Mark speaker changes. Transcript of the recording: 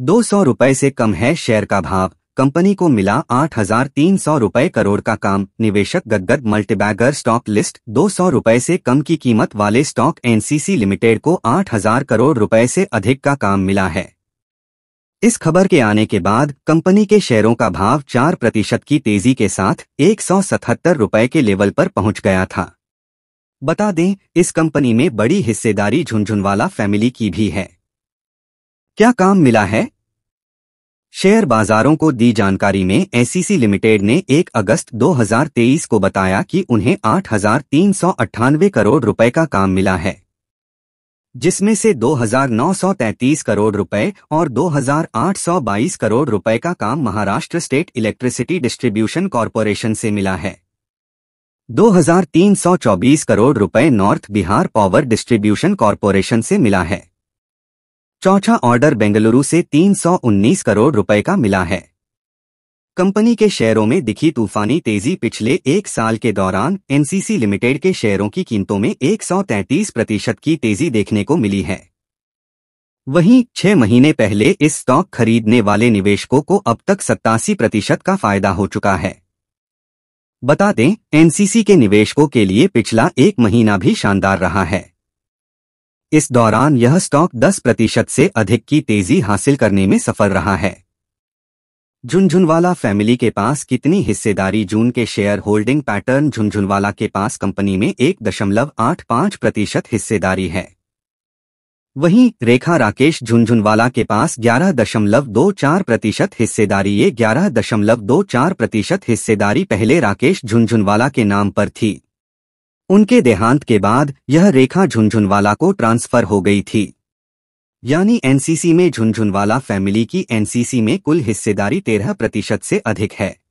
Speaker 1: दो सौ रुपये से कम है शेयर का भाव कंपनी को मिला आठ हजार तीन सौ रुपये करोड़ का काम निवेशक गदगद मल्टीबैगर स्टॉक लिस्ट दो सौ रुपये से कम की कीमत वाले स्टॉक एनसीसी लिमिटेड को आठ हजार करोड़ रुपए से अधिक का काम मिला है इस खबर के आने के बाद कंपनी के शेयरों का भाव चार प्रतिशत की तेजी के साथ एक सौ सतहत्तर रुपये के लेवल पर पहुंच गया था बता दें इस कंपनी में बड़ी हिस्सेदारी झुंझुनवाला फैमिली की भी है क्या काम मिला है शेयर बाजारों को दी जानकारी में एसीसी लिमिटेड ने 1 अगस्त 2023 को बताया कि उन्हें आठ करोड़ रुपए का काम मिला है जिसमें से 2,933 करोड़ रुपए और 2,822 करोड़ रुपए का काम Maharashtra state electricity distribution corporation से मिला है 2,324 करोड़ रुपए north Bihar power distribution corporation से मिला है चौथा ऑर्डर बेंगलुरु से 319 करोड़ रुपए का मिला है कंपनी के शेयरों में दिखी तूफानी तेजी पिछले एक साल के दौरान एनसीसी लिमिटेड के शेयरों की कीमतों में 133 प्रतिशत की तेजी देखने को मिली है वहीं छह महीने पहले इस स्टॉक खरीदने वाले निवेशकों को अब तक सत्तासी प्रतिशत का फायदा हो चुका है बता दें एनसीसी के निवेशकों के लिए पिछला एक महीना भी शानदार रहा है इस दौरान यह स्टॉक 10 प्रतिशत से अधिक की तेजी हासिल करने में सफल रहा है झुंझुनवाला फैमिली के पास कितनी हिस्सेदारी जून के शेयर होल्डिंग पैटर्न झुंझुनवाला के पास कंपनी में एक दशमलव आठ पांच प्रतिशत हिस्सेदारी है वहीं रेखा राकेश झुंझुनवाला के पास ग्यारह दशमलव दो चार प्रतिशत हिस्सेदारी ये ग्यारह दशमलव दो चार प्रतिशत हिस्सेदारी पहले राकेश झुंझुनवाला के नाम पर थी उनके देहांत के बाद यह रेखा झुंझुनवाला को ट्रांसफर हो गई थी यानी एनसीसी में झुंझुनवाला फैमिली की एनसीसी में कुल हिस्सेदारी तेरह प्रतिशत से अधिक है